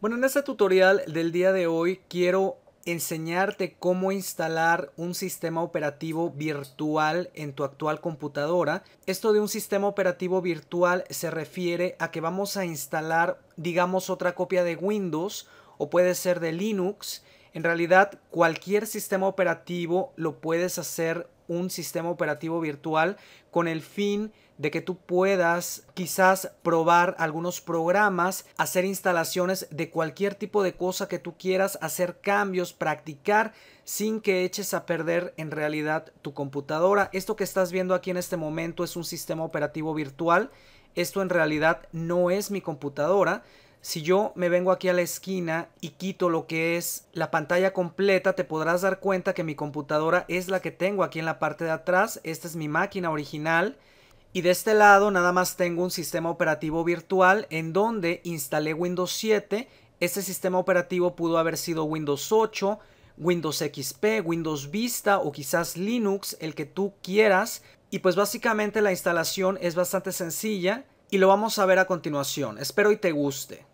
Bueno, en este tutorial del día de hoy quiero enseñarte cómo instalar un sistema operativo virtual en tu actual computadora. Esto de un sistema operativo virtual se refiere a que vamos a instalar, digamos, otra copia de Windows o puede ser de Linux. En realidad, cualquier sistema operativo lo puedes hacer un sistema operativo virtual con el fin de que tú puedas quizás probar algunos programas, hacer instalaciones de cualquier tipo de cosa que tú quieras, hacer cambios, practicar sin que eches a perder en realidad tu computadora. Esto que estás viendo aquí en este momento es un sistema operativo virtual. Esto en realidad no es mi computadora, si yo me vengo aquí a la esquina y quito lo que es la pantalla completa, te podrás dar cuenta que mi computadora es la que tengo aquí en la parte de atrás. Esta es mi máquina original. Y de este lado nada más tengo un sistema operativo virtual en donde instalé Windows 7. Este sistema operativo pudo haber sido Windows 8, Windows XP, Windows Vista o quizás Linux, el que tú quieras. Y pues básicamente la instalación es bastante sencilla y lo vamos a ver a continuación. Espero y te guste.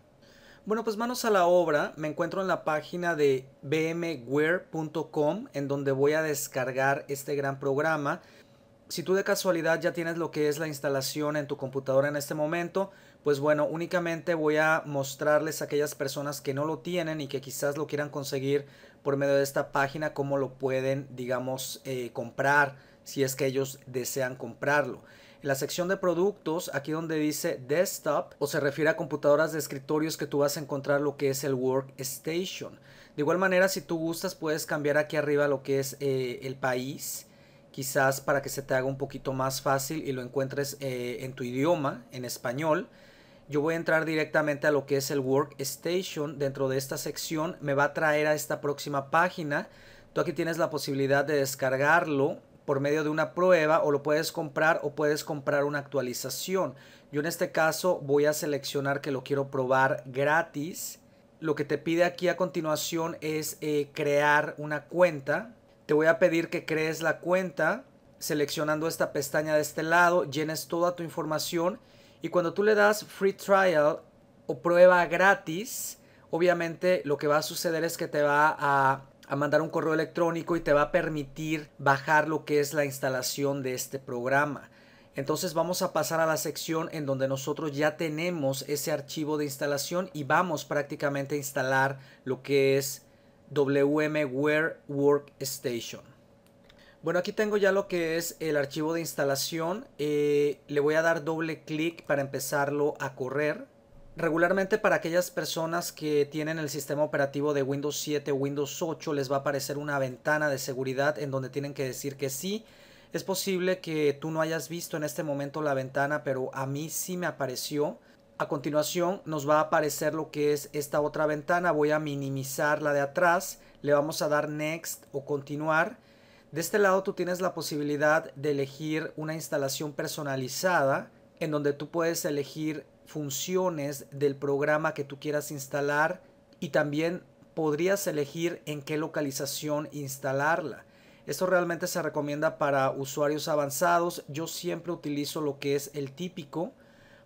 Bueno, pues manos a la obra, me encuentro en la página de bmware.com en donde voy a descargar este gran programa. Si tú de casualidad ya tienes lo que es la instalación en tu computadora en este momento, pues bueno, únicamente voy a mostrarles a aquellas personas que no lo tienen y que quizás lo quieran conseguir por medio de esta página, cómo lo pueden, digamos, eh, comprar si es que ellos desean comprarlo. En la sección de productos, aquí donde dice desktop o se refiere a computadoras de escritorios que tú vas a encontrar lo que es el workstation. De igual manera, si tú gustas, puedes cambiar aquí arriba lo que es eh, el país, quizás para que se te haga un poquito más fácil y lo encuentres eh, en tu idioma, en español. Yo voy a entrar directamente a lo que es el workstation. Dentro de esta sección me va a traer a esta próxima página. Tú aquí tienes la posibilidad de descargarlo por medio de una prueba o lo puedes comprar o puedes comprar una actualización. Yo en este caso voy a seleccionar que lo quiero probar gratis. Lo que te pide aquí a continuación es eh, crear una cuenta. Te voy a pedir que crees la cuenta seleccionando esta pestaña de este lado, llenes toda tu información y cuando tú le das free trial o prueba gratis, obviamente lo que va a suceder es que te va a a mandar un correo electrónico y te va a permitir bajar lo que es la instalación de este programa. Entonces vamos a pasar a la sección en donde nosotros ya tenemos ese archivo de instalación y vamos prácticamente a instalar lo que es WMware Workstation. Bueno, aquí tengo ya lo que es el archivo de instalación. Eh, le voy a dar doble clic para empezarlo a correr. Regularmente para aquellas personas que tienen el sistema operativo de Windows 7 o Windows 8 les va a aparecer una ventana de seguridad en donde tienen que decir que sí. Es posible que tú no hayas visto en este momento la ventana, pero a mí sí me apareció. A continuación nos va a aparecer lo que es esta otra ventana. Voy a minimizar la de atrás. Le vamos a dar Next o Continuar. De este lado tú tienes la posibilidad de elegir una instalación personalizada en donde tú puedes elegir funciones del programa que tú quieras instalar y también podrías elegir en qué localización instalarla. Esto realmente se recomienda para usuarios avanzados. Yo siempre utilizo lo que es el típico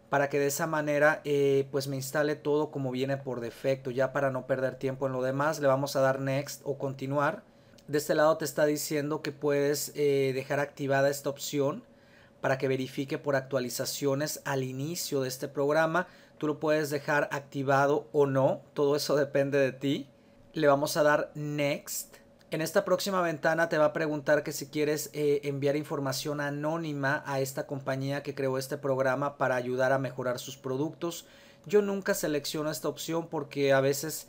para que de esa manera eh, pues me instale todo como viene por defecto. Ya para no perder tiempo en lo demás le vamos a dar next o continuar. De este lado te está diciendo que puedes eh, dejar activada esta opción para que verifique por actualizaciones al inicio de este programa. Tú lo puedes dejar activado o no, todo eso depende de ti. Le vamos a dar Next. En esta próxima ventana te va a preguntar que si quieres eh, enviar información anónima a esta compañía que creó este programa para ayudar a mejorar sus productos. Yo nunca selecciono esta opción porque a veces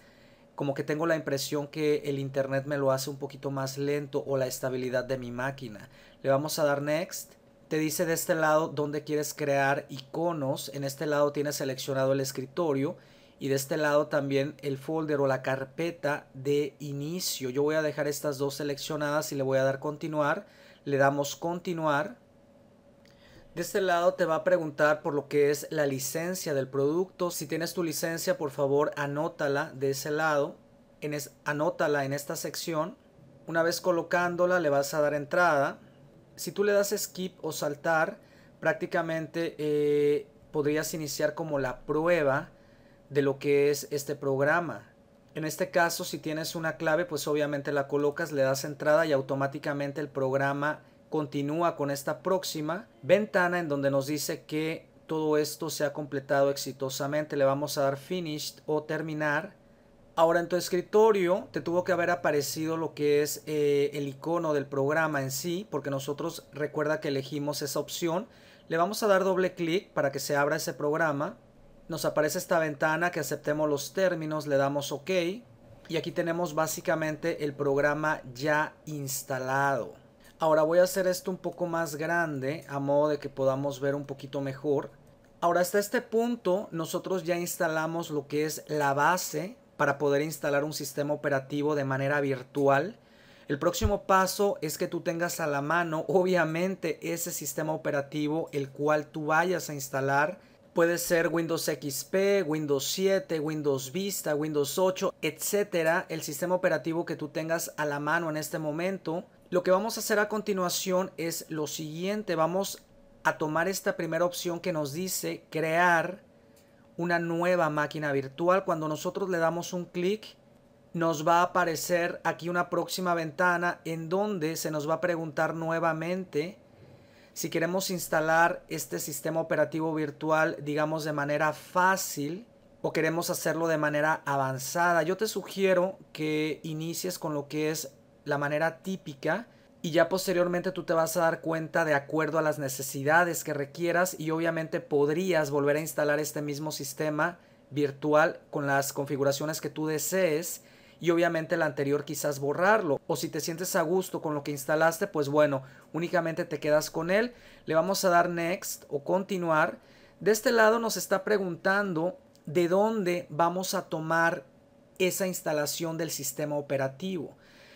como que tengo la impresión que el internet me lo hace un poquito más lento o la estabilidad de mi máquina. Le vamos a dar next. Te dice de este lado dónde quieres crear iconos. En este lado tienes seleccionado el escritorio. Y de este lado también el folder o la carpeta de inicio. Yo voy a dejar estas dos seleccionadas y le voy a dar continuar. Le damos continuar. De este lado te va a preguntar por lo que es la licencia del producto. Si tienes tu licencia, por favor, anótala de ese lado. anótala en esta sección. Una vez colocándola, le vas a dar entrada si tú le das skip o saltar, prácticamente eh, podrías iniciar como la prueba de lo que es este programa. En este caso, si tienes una clave, pues obviamente la colocas, le das entrada y automáticamente el programa continúa con esta próxima ventana en donde nos dice que todo esto se ha completado exitosamente. Le vamos a dar finished o terminar Ahora en tu escritorio te tuvo que haber aparecido lo que es eh, el icono del programa en sí, porque nosotros recuerda que elegimos esa opción. Le vamos a dar doble clic para que se abra ese programa. Nos aparece esta ventana que aceptemos los términos, le damos OK. Y aquí tenemos básicamente el programa ya instalado. Ahora voy a hacer esto un poco más grande a modo de que podamos ver un poquito mejor. Ahora hasta este punto nosotros ya instalamos lo que es la base para poder instalar un sistema operativo de manera virtual. El próximo paso es que tú tengas a la mano, obviamente, ese sistema operativo el cual tú vayas a instalar. Puede ser Windows XP, Windows 7, Windows Vista, Windows 8, etcétera, el sistema operativo que tú tengas a la mano en este momento. Lo que vamos a hacer a continuación es lo siguiente, vamos a tomar esta primera opción que nos dice crear una nueva máquina virtual. Cuando nosotros le damos un clic, nos va a aparecer aquí una próxima ventana en donde se nos va a preguntar nuevamente si queremos instalar este sistema operativo virtual, digamos, de manera fácil o queremos hacerlo de manera avanzada. Yo te sugiero que inicies con lo que es la manera típica, y ya posteriormente tú te vas a dar cuenta de acuerdo a las necesidades que requieras y obviamente podrías volver a instalar este mismo sistema virtual con las configuraciones que tú desees y obviamente el anterior quizás borrarlo o si te sientes a gusto con lo que instalaste pues bueno únicamente te quedas con él le vamos a dar next o continuar de este lado nos está preguntando de dónde vamos a tomar esa instalación del sistema operativo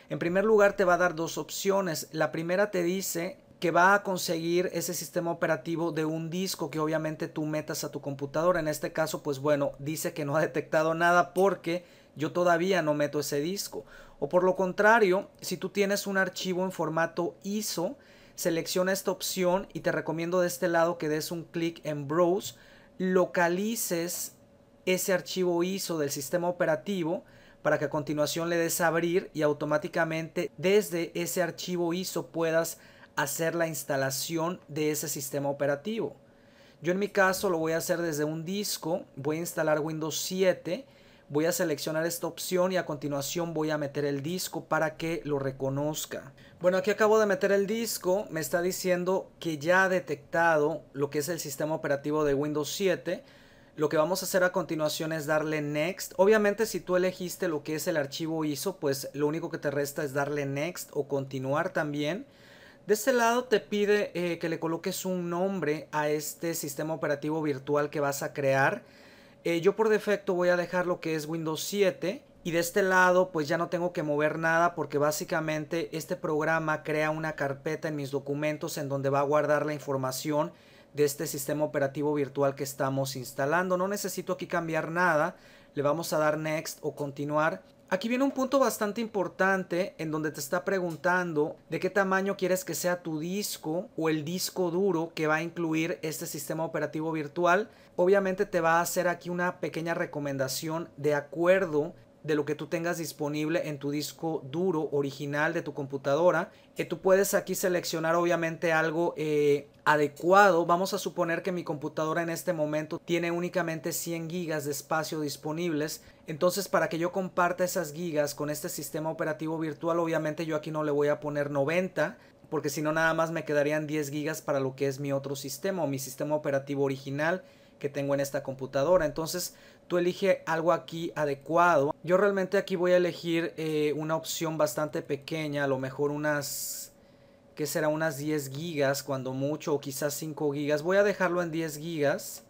en primer lugar, te va a dar dos opciones. La primera te dice que va a conseguir ese sistema operativo de un disco que obviamente tú metas a tu computadora. En este caso, pues bueno, dice que no ha detectado nada porque yo todavía no meto ese disco. O por lo contrario, si tú tienes un archivo en formato ISO, selecciona esta opción y te recomiendo de este lado que des un clic en Browse, localices ese archivo ISO del sistema operativo para que a continuación le des abrir y automáticamente desde ese archivo ISO puedas hacer la instalación de ese sistema operativo. Yo en mi caso lo voy a hacer desde un disco, voy a instalar Windows 7, voy a seleccionar esta opción y a continuación voy a meter el disco para que lo reconozca. Bueno, aquí acabo de meter el disco, me está diciendo que ya ha detectado lo que es el sistema operativo de Windows 7, lo que vamos a hacer a continuación es darle Next. Obviamente si tú elegiste lo que es el archivo ISO, pues lo único que te resta es darle Next o continuar también. De este lado te pide eh, que le coloques un nombre a este sistema operativo virtual que vas a crear. Eh, yo por defecto voy a dejar lo que es Windows 7 y de este lado pues ya no tengo que mover nada porque básicamente este programa crea una carpeta en mis documentos en donde va a guardar la información de este sistema operativo virtual que estamos instalando. No necesito aquí cambiar nada, le vamos a dar next o continuar. Aquí viene un punto bastante importante en donde te está preguntando de qué tamaño quieres que sea tu disco o el disco duro que va a incluir este sistema operativo virtual. Obviamente te va a hacer aquí una pequeña recomendación de acuerdo de lo que tú tengas disponible en tu disco duro original de tu computadora. que tú puedes aquí seleccionar obviamente algo eh, adecuado. Vamos a suponer que mi computadora en este momento tiene únicamente 100 gigas de espacio disponibles. Entonces para que yo comparta esas gigas con este sistema operativo virtual, obviamente yo aquí no le voy a poner 90, porque si no nada más me quedarían 10 gigas para lo que es mi otro sistema o mi sistema operativo original que tengo en esta computadora. Entonces tú elige algo aquí adecuado. Yo realmente aquí voy a elegir eh, una opción bastante pequeña, a lo mejor unas que será unas 10 gigas cuando mucho o quizás 5 gigas. Voy a dejarlo en 10 gigas.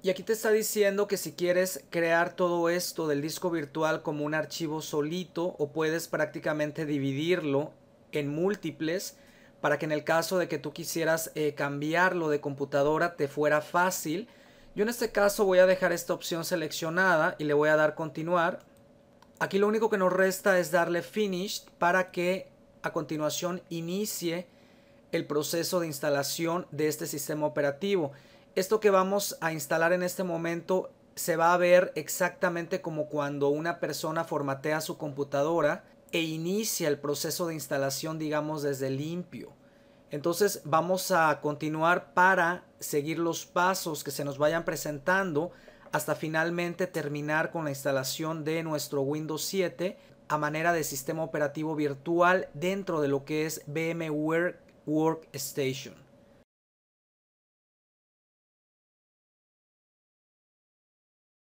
Y aquí te está diciendo que si quieres crear todo esto del disco virtual como un archivo solito o puedes prácticamente dividirlo en múltiples para que en el caso de que tú quisieras eh, cambiarlo de computadora te fuera fácil yo en este caso voy a dejar esta opción seleccionada y le voy a dar continuar. Aquí lo único que nos resta es darle finish para que a continuación inicie el proceso de instalación de este sistema operativo. Esto que vamos a instalar en este momento se va a ver exactamente como cuando una persona formatea su computadora e inicia el proceso de instalación, digamos, desde limpio. Entonces vamos a continuar para seguir los pasos que se nos vayan presentando hasta finalmente terminar con la instalación de nuestro Windows 7 a manera de sistema operativo virtual dentro de lo que es VMware Workstation.